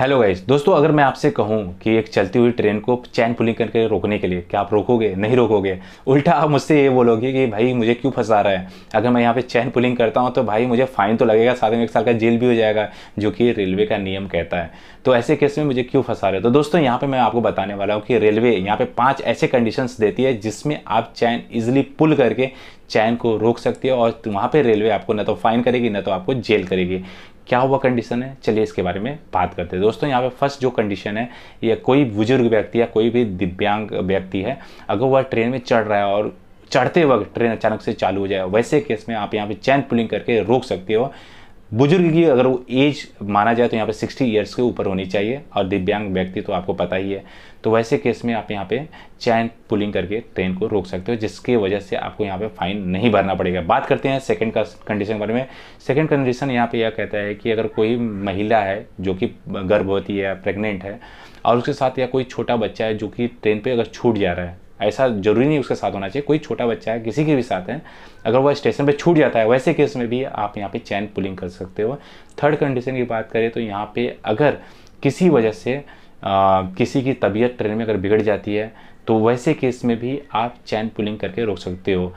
hello guys दोस्तों अगर मैं आपसे कहूं कि एक चलती हुई ट्रेन को चैन पुलिंग करके रोकने के लिए क्या आप रोकोगे नहीं रोकोगे उल्टा आप मुझसे ये बोलोगे कि भाई मुझे क्यों फंसा रहा है अगर मैं यहाँ पे चैन पुलिंग करता हूँ तो भाई मुझे फ़ाइन तो लगेगा साथ में एक साल का जेल भी हो जाएगा जो कि रेलवे का नियम कहता है तो ऐसे केस में मुझे क्यों फंसा रहे हो तो दोस्तों यहाँ पर मैं आपको बताने वाला हूँ कि रेलवे यहाँ पर पाँच ऐसे कंडीशन देती है जिसमें आप चैन ईजिली पुल करके चैन को रोक सकती है और वहाँ पर रेलवे आपको न तो फाइन करेगी न तो आपको जेल करेगी क्या हुआ कंडीशन है चलिए इसके बारे में बात करते हैं दोस्तों यहाँ पे फर्स्ट जो कंडीशन है या कोई बुजुर्ग व्यक्ति या कोई भी दिव्यांग व्यक्ति है अगर वह ट्रेन में चढ़ रहा है और चढ़ते वक्त ट्रेन अचानक से चालू हो जाए वैसे केस में आप यहाँ पे चैन पुलिंग करके रोक सकते हो बुजुर्ग की अगर वो एज माना जाए तो यहाँ पे 60 ईयर्स के ऊपर होनी चाहिए और दिव्यांग व्यक्ति तो आपको पता ही है तो वैसे केस में आप यहाँ पे चैन पुलिंग करके ट्रेन को रोक सकते हो जिसके वजह से आपको यहाँ पे फाइन नहीं भरना पड़ेगा बात करते हैं सेकंड का कंडीशन के बारे में सेकंड कंडीशन यहाँ पे यह कहता है कि अगर कोई महिला है जो कि गर्भवती है प्रेग्नेंट है और उसके साथ या कोई छोटा बच्चा है जो कि ट्रेन पर अगर छूट जा रहा है ऐसा जरूरी नहीं उसके साथ होना चाहिए कोई छोटा बच्चा है किसी के भी साथ है अगर वह स्टेशन पर छूट जाता है वैसे केस में भी आप यहाँ पे चैन पुलिंग कर सकते हो थर्ड कंडीशन की बात करें तो यहाँ पे अगर किसी वजह से आ, किसी की तबीयत ट्रेन में अगर बिगड़ जाती है तो वैसे केस में भी आप चैन पुलिंग करके रोक सकते हो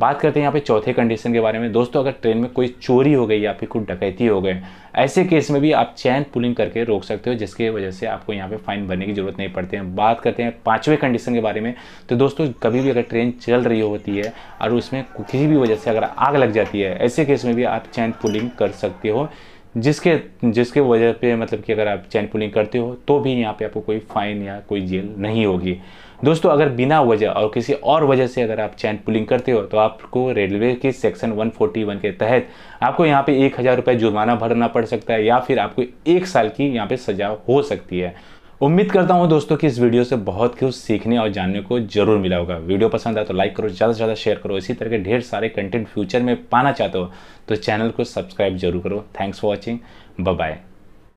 बात करते हैं यहाँ पे चौथे कंडीशन के बारे में दोस्तों अगर ट्रेन में कोई चोरी हो गई या फिर कुछ डकैती हो गए ऐसे केस में भी आप चैन पुलिंग करके रोक सकते हो जिसकी वजह से आपको यहाँ पे फाइन भरने की जरूरत नहीं पड़ती है बात करते हैं पाँचवें कंडीशन के बारे में तो दोस्तों कभी भी अगर ट्रेन चल रही होती है और उसमें किसी भी वजह से अगर आग लग जाती है ऐसे केस में भी आप चैन पुलिंग कर सकते हो जिसके जिसके वजह पे मतलब कि अगर आप चैन पुलिंग करते हो तो भी यहाँ पे आपको कोई फाइन या कोई जेल नहीं होगी दोस्तों अगर बिना वजह और किसी और वजह से अगर आप चैन पुलिंग करते हो तो आपको रेलवे के सेक्शन 141 के तहत आपको यहाँ पे एक हज़ार रुपये जुर्माना भरना पड़ सकता है या फिर आपको एक साल की यहाँ पे सजा हो सकती है उम्मीद करता हूँ दोस्तों कि इस वीडियो से बहुत कुछ सीखने और जानने को जरूर मिला होगा वीडियो पसंद आया तो लाइक करो ज़्यादा से ज़्यादा शेयर करो इसी तरह के ढेर सारे कंटेंट फ्यूचर में पाना चाहते हो तो चैनल को सब्सक्राइब जरूर करो थैंक्स फॉर वॉचिंग बाय